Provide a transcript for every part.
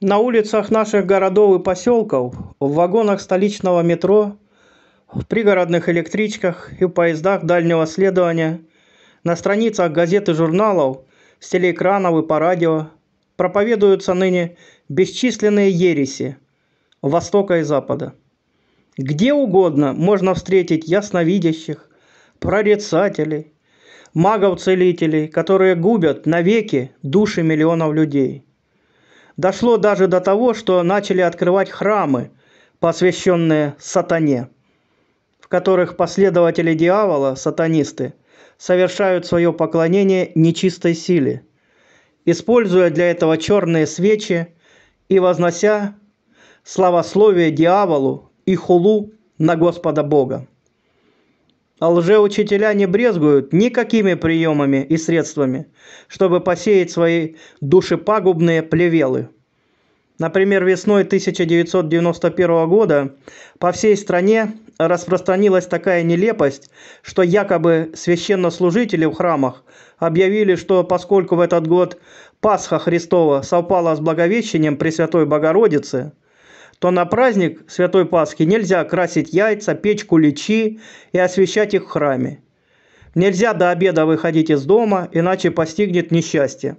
На улицах наших городов и поселков, в вагонах столичного метро, в пригородных электричках и в поездах дальнего следования, на страницах газет и журналов, с телеэкранов и по радио проповедуются ныне бесчисленные ереси Востока и Запада. Где угодно можно встретить ясновидящих, прорицателей, магов-целителей, которые губят навеки души миллионов людей – Дошло даже до того, что начали открывать храмы, посвященные сатане, в которых последователи дьявола, сатанисты, совершают свое поклонение нечистой силе, используя для этого черные свечи и вознося славословие дьяволу и хулу на Господа Бога. А лжеучителя не брезгуют никакими приемами и средствами, чтобы посеять свои душепагубные плевелы. Например, весной 1991 года по всей стране распространилась такая нелепость, что якобы священнослужители в храмах объявили, что поскольку в этот год Пасха Христова совпала с Благовещением Пресвятой Богородицы – то на праздник Святой Пасхи нельзя красить яйца, печь куличи и освещать их в храме. Нельзя до обеда выходить из дома, иначе постигнет несчастье.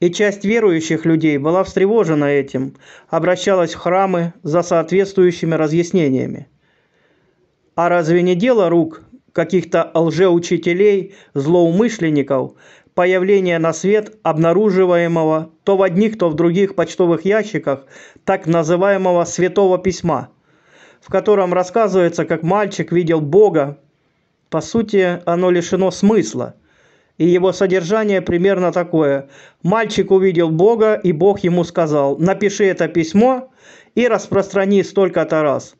И часть верующих людей была встревожена этим, обращалась в храмы за соответствующими разъяснениями. А разве не дело рук каких-то лжеучителей, злоумышленников появления на свет обнаруживаемого то в одних, то в других почтовых ящиках так называемого «святого письма», в котором рассказывается, как мальчик видел Бога. По сути, оно лишено смысла. И его содержание примерно такое. Мальчик увидел Бога, и Бог ему сказал, напиши это письмо и распространи столько-то раз.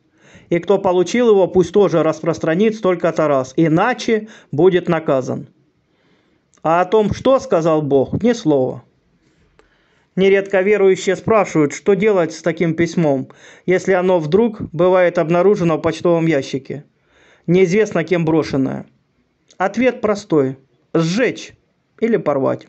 И кто получил его, пусть тоже распространит столько-то раз, иначе будет наказан. А о том, что сказал Бог, ни слова. Нередко верующие спрашивают, что делать с таким письмом, если оно вдруг бывает обнаружено в почтовом ящике, неизвестно кем брошенное. Ответ простой – сжечь или порвать.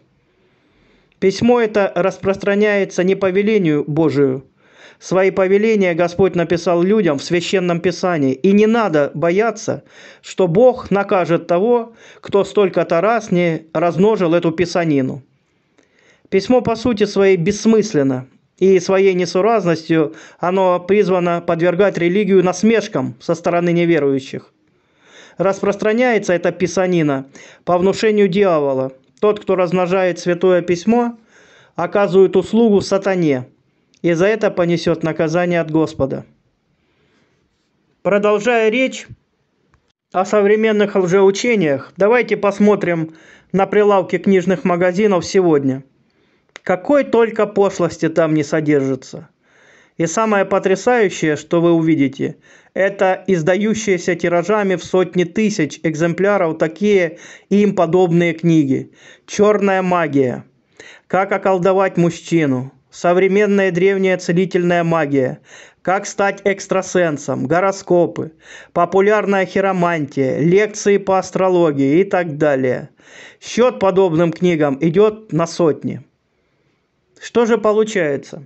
Письмо это распространяется не по велению Божию – Свои повеления Господь написал людям в Священном Писании. И не надо бояться, что Бог накажет того, кто столько-то раз не размножил эту писанину. Письмо по сути своей бессмысленно, и своей несуразностью оно призвано подвергать религию насмешкам со стороны неверующих. Распространяется эта писанина по внушению дьявола. Тот, кто размножает святое письмо, оказывает услугу сатане – и за это понесет наказание от Господа. Продолжая речь о современных лжеучениях, давайте посмотрим на прилавки книжных магазинов сегодня. Какой только пошлости там не содержится – и самое потрясающее, что вы увидите, это издающиеся тиражами в сотни тысяч экземпляров такие и им подобные книги. Черная магия. Как околдовать мужчину современная древняя целительная магия, как стать экстрасенсом, гороскопы, популярная хиромантия, лекции по астрологии и так далее. Счет подобным книгам идет на сотни. Что же получается?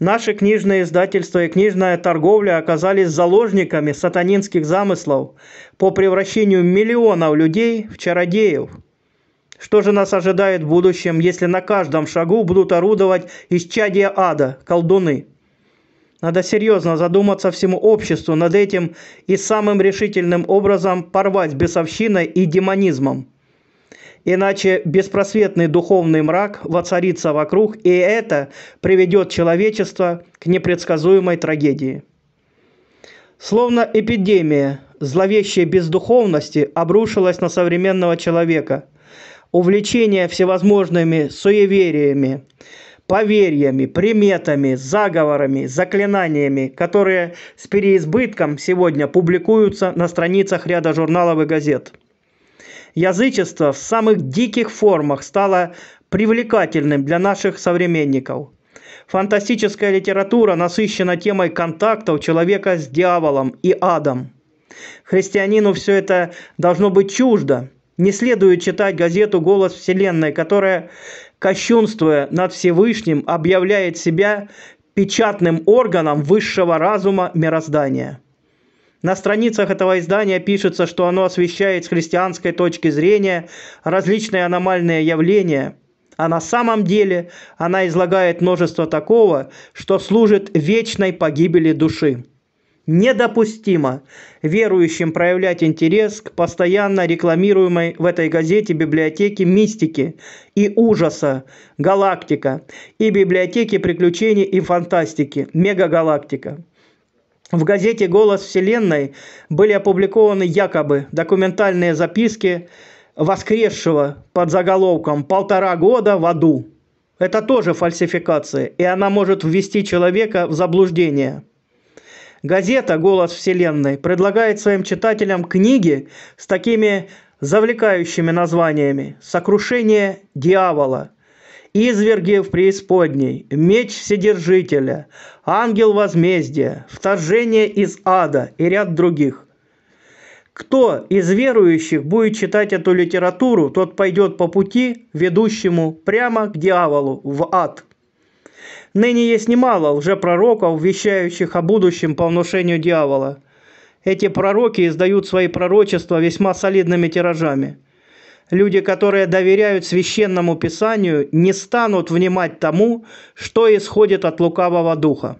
Наши книжные издательства и книжная торговля оказались заложниками сатанинских замыслов по превращению миллионов людей в чародеев – что же нас ожидает в будущем, если на каждом шагу будут орудовать исчадия ада, колдуны? Надо серьезно задуматься всему обществу над этим и самым решительным образом порвать с бесовщиной и демонизмом. Иначе беспросветный духовный мрак воцарится вокруг, и это приведет человечество к непредсказуемой трагедии. Словно эпидемия зловещей бездуховности обрушилась на современного человека – увлечение всевозможными суевериями, поверьями, приметами, заговорами, заклинаниями, которые с переизбытком сегодня публикуются на страницах ряда журналов и газет. Язычество в самых диких формах стало привлекательным для наших современников. Фантастическая литература насыщена темой контактов человека с дьяволом и адом. Христианину все это должно быть чуждо – не следует читать газету «Голос Вселенной», которая, кощунствуя над Всевышним, объявляет себя печатным органом высшего разума мироздания. На страницах этого издания пишется, что оно освещает с христианской точки зрения различные аномальные явления, а на самом деле она излагает множество такого, что служит вечной погибели души. Недопустимо верующим проявлять интерес к постоянно рекламируемой в этой газете библиотеке мистики и ужаса «Галактика» и библиотеке приключений и фантастики «Мегагалактика». В газете «Голос Вселенной» были опубликованы якобы документальные записки воскресшего под заголовком «Полтора года в аду». Это тоже фальсификация, и она может ввести человека в заблуждение – Газета «Голос Вселенной» предлагает своим читателям книги с такими завлекающими названиями «Сокрушение дьявола», «Изверги в преисподней», «Меч Вседержителя», «Ангел возмездия», «Вторжение из ада» и ряд других. Кто из верующих будет читать эту литературу, тот пойдет по пути, ведущему прямо к дьяволу, в ад – Ныне есть немало лжепророков, вещающих о будущем по внушению дьявола. Эти пророки издают свои пророчества весьма солидными тиражами. Люди, которые доверяют священному писанию, не станут внимать тому, что исходит от лукавого духа.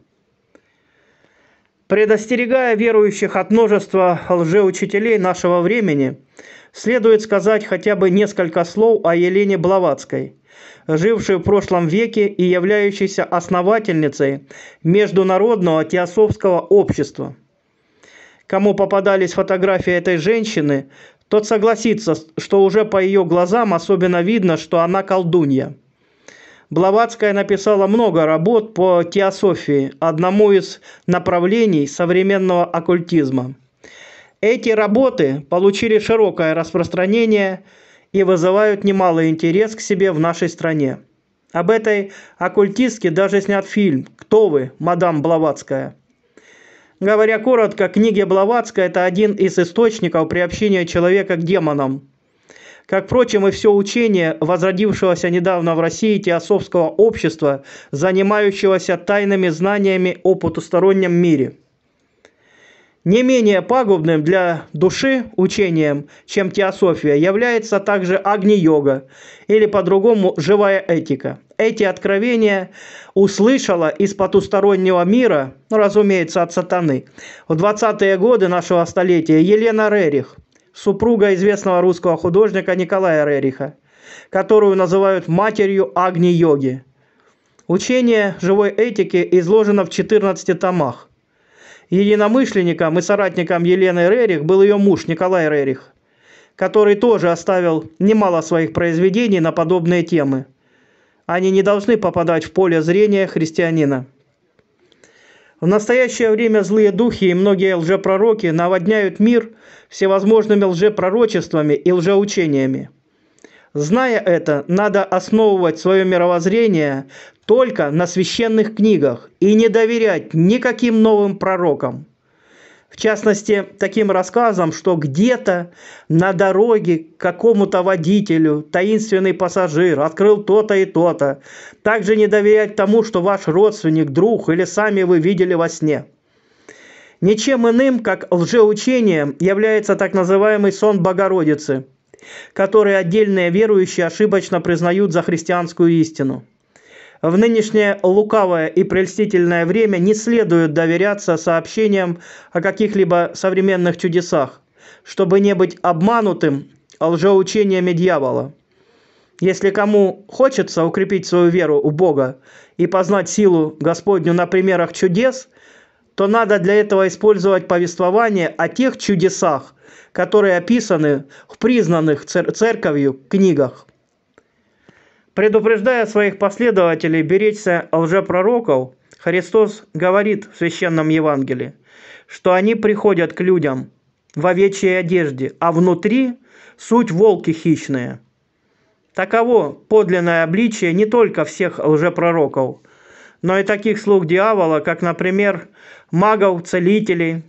Предостерегая верующих от множества лжеучителей нашего времени – следует сказать хотя бы несколько слов о Елене Блаватской, жившей в прошлом веке и являющейся основательницей Международного теософского общества. Кому попадались фотографии этой женщины, тот согласится, что уже по ее глазам особенно видно, что она колдунья. Блаватская написала много работ по теософии, одному из направлений современного оккультизма. Эти работы получили широкое распространение и вызывают немалый интерес к себе в нашей стране. Об этой оккультистке даже снят фильм «Кто вы, мадам Блаватская?». Говоря коротко, книги Блаватская – это один из источников приобщения человека к демонам. Как, впрочем, и все учение возродившегося недавно в России теософского общества, занимающегося тайными знаниями о потустороннем мире – не менее пагубным для души учением, чем теософия, является также агни-йога или по-другому живая этика. Эти откровения услышала из потустороннего мира, ну, разумеется, от сатаны, в 20-е годы нашего столетия Елена Рерих, супруга известного русского художника Николая Рериха, которую называют матерью агни-йоги. Учение живой этики изложено в 14 томах единомышленником и соратником Елены Рерих был ее муж Николай Рерих, который тоже оставил немало своих произведений на подобные темы. Они не должны попадать в поле зрения христианина. В настоящее время злые духи и многие лжепророки наводняют мир всевозможными лжепророчествами и лжеучениями – Зная это, надо основывать свое мировоззрение только на священных книгах и не доверять никаким новым пророкам. В частности, таким рассказам, что где-то на дороге к какому-то водителю таинственный пассажир открыл то-то и то-то. Также не доверять тому, что ваш родственник, друг или сами вы видели во сне. Ничем иным, как лжеучением, является так называемый сон Богородицы – которые отдельные верующие ошибочно признают за христианскую истину. В нынешнее лукавое и прельстительное время не следует доверяться сообщениям о каких-либо современных чудесах, чтобы не быть обманутым лжеучениями дьявола. Если кому хочется укрепить свою веру у Бога и познать силу Господню на примерах чудес – то надо для этого использовать повествование о тех чудесах, которые описаны в признанных цер- церковью книгах. Предупреждая своих последователей беречься лжепророков, Христос говорит в Священном Евангелии, что они приходят к людям в овечьей одежде, а внутри суть волки хищные. Таково подлинное обличие не только всех лжепророков – но и таких слуг дьявола, как, например, магов, целителей.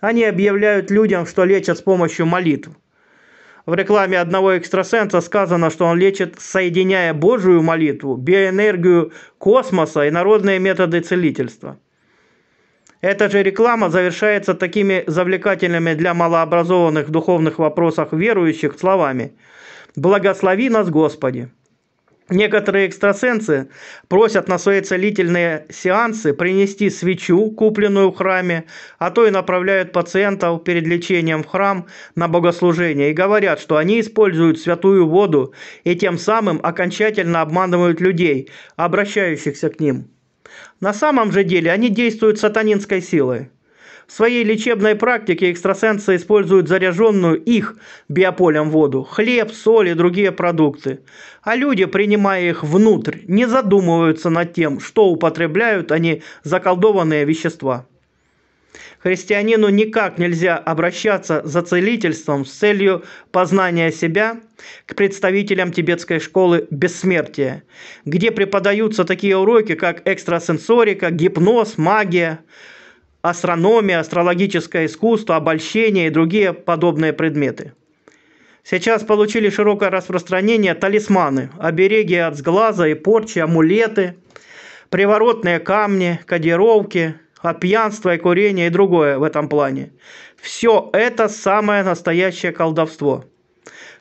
Они объявляют людям, что лечат с помощью молитв. В рекламе одного экстрасенса сказано, что он лечит, соединяя Божию молитву, биоэнергию космоса и народные методы целительства. Эта же реклама завершается такими завлекательными для малообразованных в духовных вопросах верующих словами «Благослови нас, Господи!» Некоторые экстрасенсы просят на свои целительные сеансы принести свечу, купленную в храме, а то и направляют пациентов перед лечением в храм на богослужение и говорят, что они используют святую воду и тем самым окончательно обманывают людей, обращающихся к ним. На самом же деле они действуют сатанинской силой. В своей лечебной практике экстрасенсы используют заряженную их биополем воду, хлеб, соль и другие продукты. А люди, принимая их внутрь, не задумываются над тем, что употребляют они заколдованные вещества. Христианину никак нельзя обращаться за целительством с целью познания себя к представителям тибетской школы бессмертия, где преподаются такие уроки, как экстрасенсорика, гипноз, магия – астрономия, астрологическое искусство, обольщение и другие подобные предметы. Сейчас получили широкое распространение талисманы, обереги от сглаза и порчи, амулеты, приворотные камни, кодировки, опьянство и курение и другое в этом плане. Все это самое настоящее колдовство.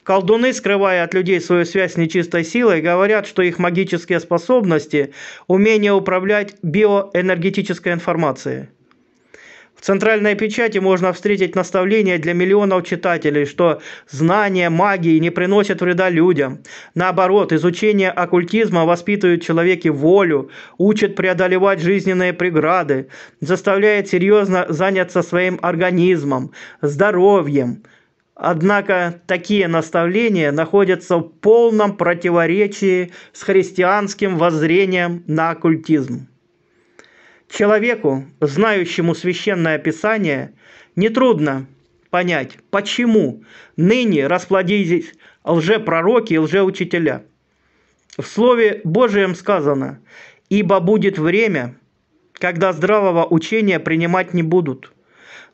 Колдуны, скрывая от людей свою связь с нечистой силой, говорят, что их магические способности – умение управлять биоэнергетической информацией – в центральной печати можно встретить наставление для миллионов читателей, что знание магии не приносит вреда людям. Наоборот, изучение оккультизма воспитывает в человеке волю, учит преодолевать жизненные преграды, заставляет серьезно заняться своим организмом, здоровьем. Однако такие наставления находятся в полном противоречии с христианским воззрением на оккультизм. Человеку, знающему священное писание, нетрудно понять, почему ныне расплодились лжепророки и лжеучителя. В Слове Божием сказано, «Ибо будет время, когда здравого учения принимать не будут,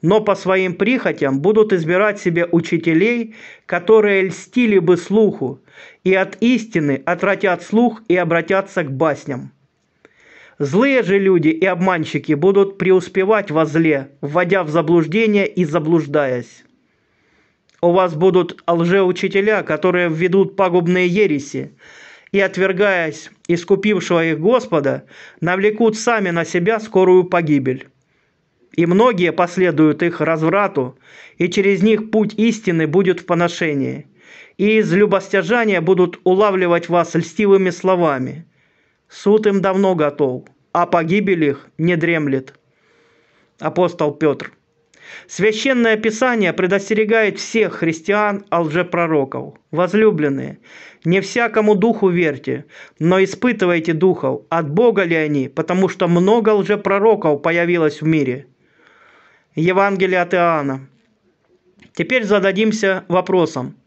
но по своим прихотям будут избирать себе учителей, которые льстили бы слуху, и от истины отвратят слух и обратятся к басням». Злые же люди и обманщики будут преуспевать во зле, вводя в заблуждение и заблуждаясь. У вас будут лжеучителя, которые введут пагубные ереси, и, отвергаясь искупившего их Господа, навлекут сами на себя скорую погибель. И многие последуют их разврату, и через них путь истины будет в поношении. И из любостяжания будут улавливать вас льстивыми словами – Суд им давно готов, а погибель их не дремлет. Апостол Петр. Священное Писание предостерегает всех христиан от лжепророков. Возлюбленные, не всякому духу верьте, но испытывайте духов, от Бога ли они, потому что много лжепророков появилось в мире. Евангелие от Иоанна. Теперь зададимся вопросом,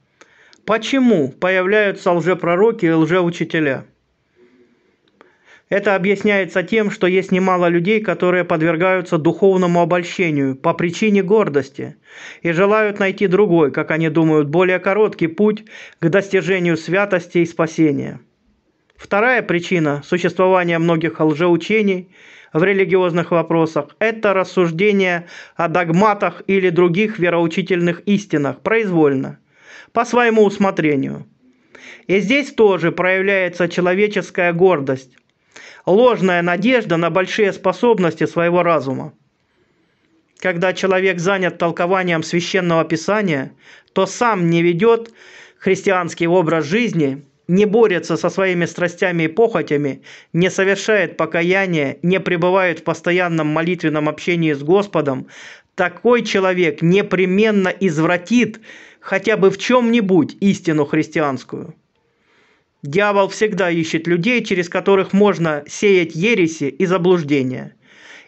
почему появляются лжепророки и лжеучителя? Это объясняется тем, что есть немало людей, которые подвергаются духовному обольщению по причине гордости и желают найти другой, как они думают, более короткий путь к достижению святости и спасения. Вторая причина существования многих лжеучений в религиозных вопросах – это рассуждение о догматах или других вероучительных истинах произвольно, по своему усмотрению. И здесь тоже проявляется человеческая гордость – ложная надежда на большие способности своего разума. Когда человек занят толкованием священного писания, то сам не ведет христианский образ жизни, не борется со своими страстями и похотями, не совершает покаяние, не пребывает в постоянном молитвенном общении с Господом, такой человек непременно извратит хотя бы в чем-нибудь истину христианскую. Дьявол всегда ищет людей, через которых можно сеять ереси и заблуждения.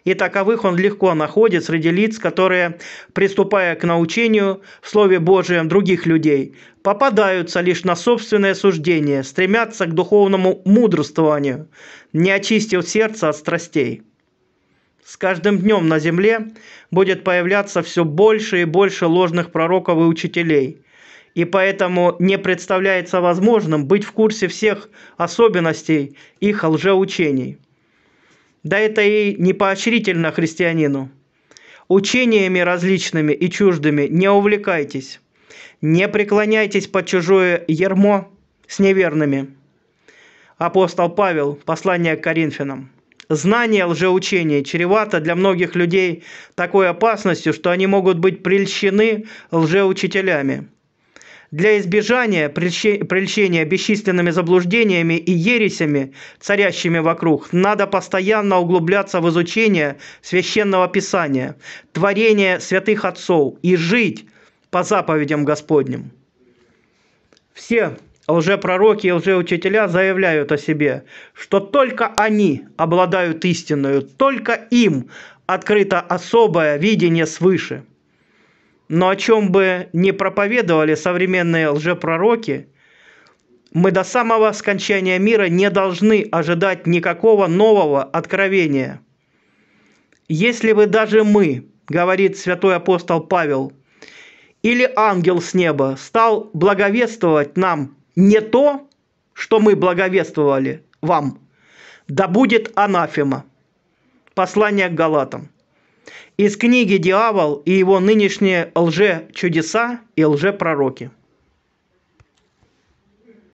И таковых он легко находит среди лиц, которые, приступая к научению в Слове Божием других людей, попадаются лишь на собственное суждение, стремятся к духовному мудрствованию, не очистив сердце от страстей. С каждым днем на земле будет появляться все больше и больше ложных пророков и учителей – и поэтому не представляется возможным быть в курсе всех особенностей их лжеучений. Да это и не поощрительно христианину. Учениями различными и чуждыми не увлекайтесь, не преклоняйтесь под чужое ермо с неверными. Апостол Павел, послание к Коринфянам. Знание лжеучения чревато для многих людей такой опасностью, что они могут быть прельщены лжеучителями – для избежания прельщения бесчисленными заблуждениями и ересями, царящими вокруг, надо постоянно углубляться в изучение священного писания, творения святых отцов и жить по заповедям Господним. Все лжепророки и лжеучителя заявляют о себе, что только они обладают истинную, только им открыто особое видение свыше – но о чем бы не проповедовали современные лжепророки, мы до самого скончания мира не должны ожидать никакого нового откровения. Если бы даже мы, говорит святой апостол Павел, или ангел с неба стал благовествовать нам не то, что мы благовествовали вам, да будет анафема. Послание к Галатам из книги дьявол и его нынешние лжечудеса и лжепророки